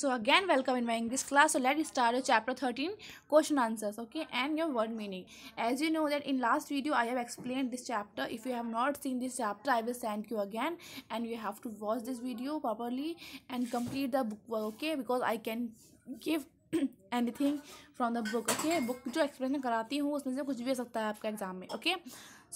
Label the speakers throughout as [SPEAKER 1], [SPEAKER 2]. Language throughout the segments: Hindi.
[SPEAKER 1] So again welcome in my English class so let start chapter thirteen question answers okay and your word meaning as you know that in last video I have explain this chapter if you have not seen this chapter I will send you again and you have to watch this video properly and complete the book okay because I can give anything from the book okay book जो एक्सप्लेन कराती हूँ उसमें से कुछ भी हो सकता है आपका एग्जाम में okay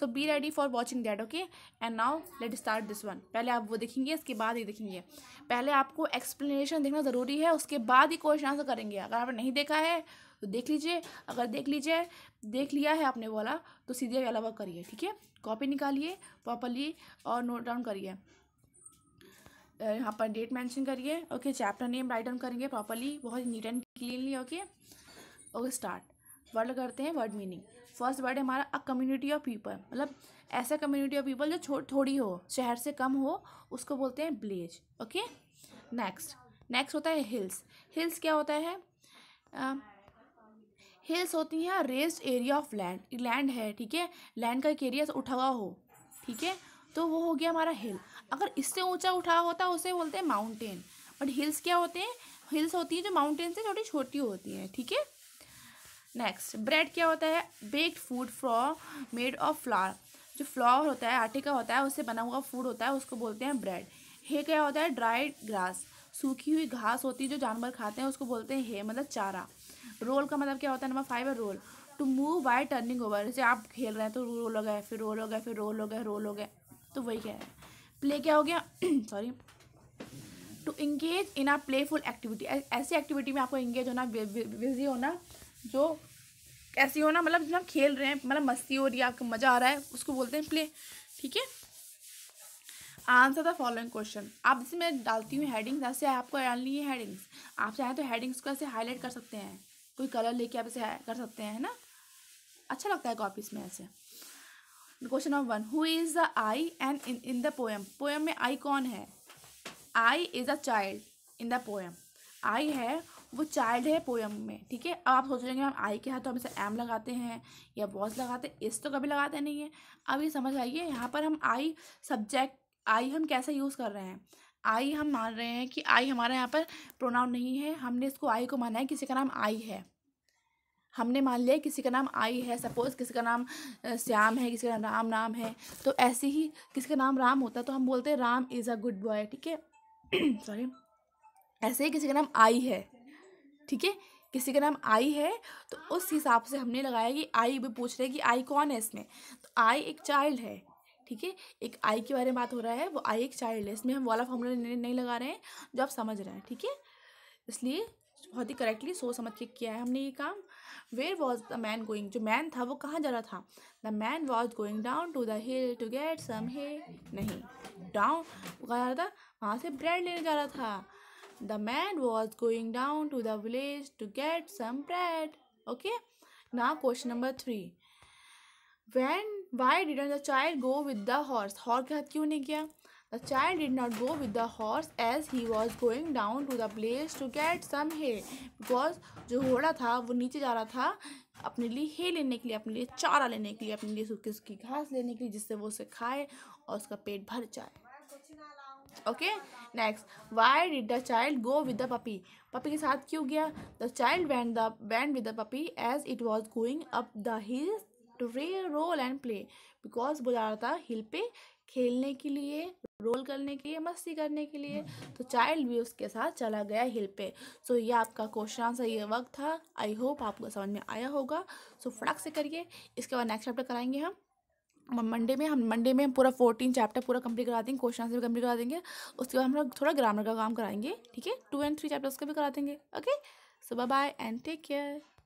[SPEAKER 1] so be ready for watching that okay and now let start this one पहले आप वो देखेंगे इसके बाद ही देखेंगे पहले आपको एक्सप्लेनेशन देखना ज़रूरी है उसके बाद ही क्वेश्चन आंसर करेंगे अगर आपने नहीं देखा है तो देख लीजिए अगर देख लीजिए देख लिया है आपने वाला तो सीधे वाला वर्क करिए ठीक है कॉपी निकालिए प्रॉपरली और नोट डाउन करिए यहाँ पर डेट मेंशन करिए okay chapter name write down करेंगे प्रॉपरली बहुत neat and cleanly okay okay start word करते हैं वर्ड मीनिंग फर्स्ट वर्ड है हमारा अ कम्युनिटी ऑफ पीपल मतलब ऐसा कम्युनिटी ऑफ पीपल जो छो थोड़ी हो शहर से कम हो उसको बोलते हैं ब्लेज ओके नेक्स्ट नेक्स्ट होता है हिल्स हिल्स क्या होता है हिल्स हिल्स होती हैं raised area of land land है ठीक है लैंड का एक एरिया उठा हुआ हो ठीक है तो वो हो गया हमारा हिल अगर इससे ऊंचा उठा होता है उसे बोलते हैं माउंटेन बट हिल्स क्या होते हैं हिल्स होती हैं जो माउंटेन से थोड़ी छोटी होती हैं ठीक है थीके? नेक्स्ट ब्रेड क्या होता है baked food from made of flour जो फ्लावर होता है आटे का होता है उससे बना हुआ फूड होता है उसको बोलते हैं ब्रेड हे क्या होता है ड्राइड ग्रास सूखी हुई घास होती है जो जानवर खाते हैं उसको बोलते हैं हे मतलब चारा रोल का मतलब क्या होता है नंबर फाइव है roll to move by turning over जैसे आप खेल रहे हैं तो रोल हो गए फिर रोल हो गए फिर रोल हो गए रोल हो गए तो वही क्या है प्ले क्या हो गया sorry to engage in a playful activity ऐसी एक्टिविटी में आपको इंगेज होना बिजी होना जो ऐसी हो ना मतलब जितना खेल रहे हैं मतलब मस्ती हो रही है आपको मज़ा आ रहा है उसको बोलते हैं प्ले ठीक है आंसर द फॉलोइंग क्वेश्चन आप जैसे मैं डालती हूँ हेडिंग्स ऐसे आपको डालनी है हेडिंग्स आप चाहें तो हेडिंग्स को ऐसे हाईलाइट कर सकते हैं कोई कलर लेके आप ऐसे कर सकते हैं है ना अच्छा लगता है कॉपीज में ऐसे question number one who is the I and in in the poem poem में आई कौन है I is a child in the poem I है वो चाइल्ड है पोयम में ठीक है अब आप सोच रहे हम आई के हाथ तो हमेशा एम लगाते हैं या वॉज लगाते इस तो कभी लगाते नहीं है अब ये समझ आइए यहाँ पर हम आई सब्जेक्ट आई हम कैसे यूज़ कर रहे हैं आई हम मान रहे हैं कि आई हमारे यहाँ पर प्रोनाउन नहीं है हमने इसको आई को माना है किसी का नाम आई है हमने मान लिया किसी का नाम आई है सपोज़ किसी का नाम श्याम है किसी का नाम राम नाम है तो ऐसे ही किसी का नाम राम होता है तो हम बोलते हैं Ram is a good boy ठीक है सॉरी ऐसे ही किसी का नाम आई है ठीक है किसी का नाम आई है तो उस हिसाब से हमने लगाया कि आई भी पूछ रहे हैं कि आई कौन है इसमें तो आई एक चाइल्ड है ठीक है एक आई के बारे में बात हो रहा है वो आई एक चाइल्ड है इसमें हम वाला फॉर्मूला नहीं लगा रहे हैं जो आप समझ रहे हैं ठीक है इसलिए बहुत ही करेक्टली सोच समझ के किया है हमने ये काम where was the man going जो मैन था वो कहाँ जा रहा था the man was going down to the hill to get some hay नहीं डाउन वो कहा जा रहा था वहाँ से ब्रेड लेने जा रहा था the man was going down to the village to get some bread okay now question number 3 when why didn't the child go with the horse horse के साथ क्यों नहीं गया the child did not go with the horse as he was going down to the place to get some hay because जो घोड़ा था वो नीचे जा रहा था अपने लिए हे लेने के लिए अपने लिए चारा लेने के लिए अपने लिए सूखी सूखी घास लेने के लिए जिससे वो उसे खाए और उसका पेट भर जाए okay next why did the child go with the puppy puppy के साथ क्यों गया the child band the band with the puppy as it was going up the hill to रे रोल एंड प्ले बिकॉज बुला रहा था हिल पे खेलने के लिए रोल करने के लिए मस्ती करने के लिए तो चाइल्ड भी उसके साथ चला गया हिल पे सो so, ये आपका क्वेश्चन आंसर ये वक्त था आई होप आपको समझ में आया होगा सो so, फटाक से करिए इसके बाद नेक्स्ट चैप्टर कराएंगे हम मंडे में हम मंडे में हम पूरा फोर्टीन चैप्टर पूरा कंप्लीट करा देंगे क्वेश्चन आंसर भी कंप्लीट करा देंगे उसके बाद हम लोग थोड़ा ग्रामर का काम कराएंगे ठीक है टू एंड थ्री चैप्टर्स का भी करा देंगे okay so bye bye and take care